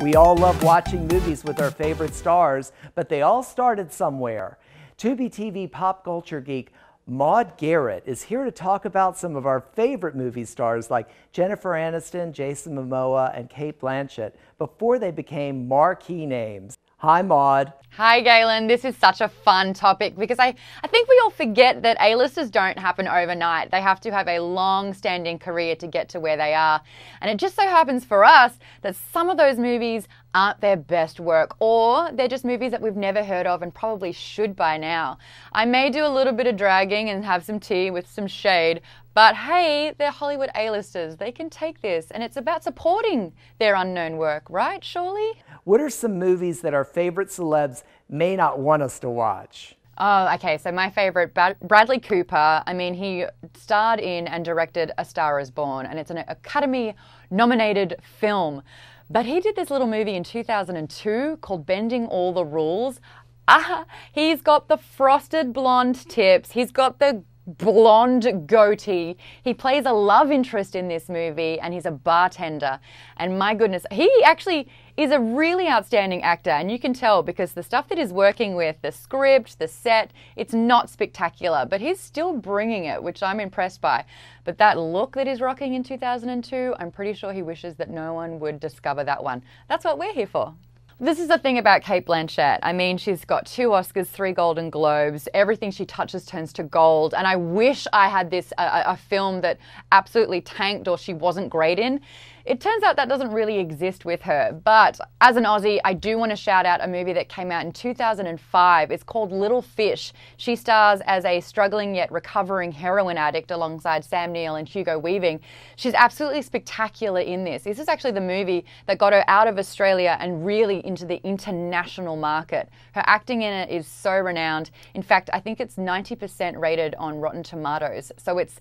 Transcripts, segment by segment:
We all love watching movies with our favorite stars, but they all started somewhere. Tubi TV pop culture geek Maud Garrett is here to talk about some of our favorite movie stars like Jennifer Aniston, Jason Momoa, and Kate Blanchett before they became marquee names. Hi, Maud. Hi, Galen. This is such a fun topic because I, I think we all forget that A-listers don't happen overnight. They have to have a long-standing career to get to where they are. And it just so happens for us that some of those movies aren't their best work or they're just movies that we've never heard of and probably should by now. I may do a little bit of dragging and have some tea with some shade, but hey, they're Hollywood A-listers. They can take this, and it's about supporting their unknown work, right, surely? What are some movies that our favorite celebs may not want us to watch? Oh, okay. So my favorite, Bradley Cooper. I mean, he starred in and directed A Star Is Born, and it's an Academy-nominated film. But he did this little movie in 2002 called Bending All the Rules. Ah, he's got the frosted blonde tips. He's got the blonde goatee. He plays a love interest in this movie and he's a bartender. And my goodness, he actually is a really outstanding actor and you can tell because the stuff that he's working with, the script, the set, it's not spectacular, but he's still bringing it, which I'm impressed by. But that look that he's rocking in 2002, I'm pretty sure he wishes that no one would discover that one. That's what we're here for. This is the thing about Kate Blanchett. I mean, she's got two Oscars, three Golden Globes. Everything she touches turns to gold. And I wish I had this a, a film that absolutely tanked or she wasn't great in. It turns out that doesn't really exist with her, but as an Aussie, I do want to shout out a movie that came out in 2005. It's called Little Fish. She stars as a struggling yet recovering heroin addict alongside Sam Neill and Hugo Weaving. She's absolutely spectacular in this. This is actually the movie that got her out of Australia and really into the international market. Her acting in it is so renowned. In fact, I think it's 90% rated on Rotten Tomatoes. So it's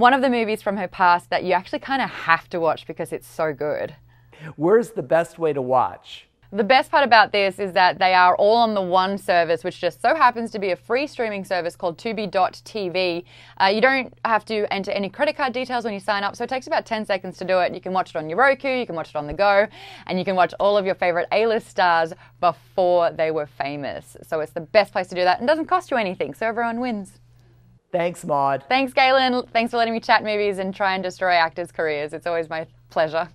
one of the movies from her past that you actually kind of have to watch because it's so good. Where's the best way to watch? The best part about this is that they are all on the one service, which just so happens to be a free streaming service called Tubi.tv. Uh, you don't have to enter any credit card details when you sign up, so it takes about 10 seconds to do it. You can watch it on your Roku, you can watch it on the go, and you can watch all of your favorite A list stars before they were famous. So it's the best place to do that and doesn't cost you anything, so everyone wins. Thanks, Maud. Thanks, Galen. Thanks for letting me chat movies and try and destroy actors' careers. It's always my pleasure.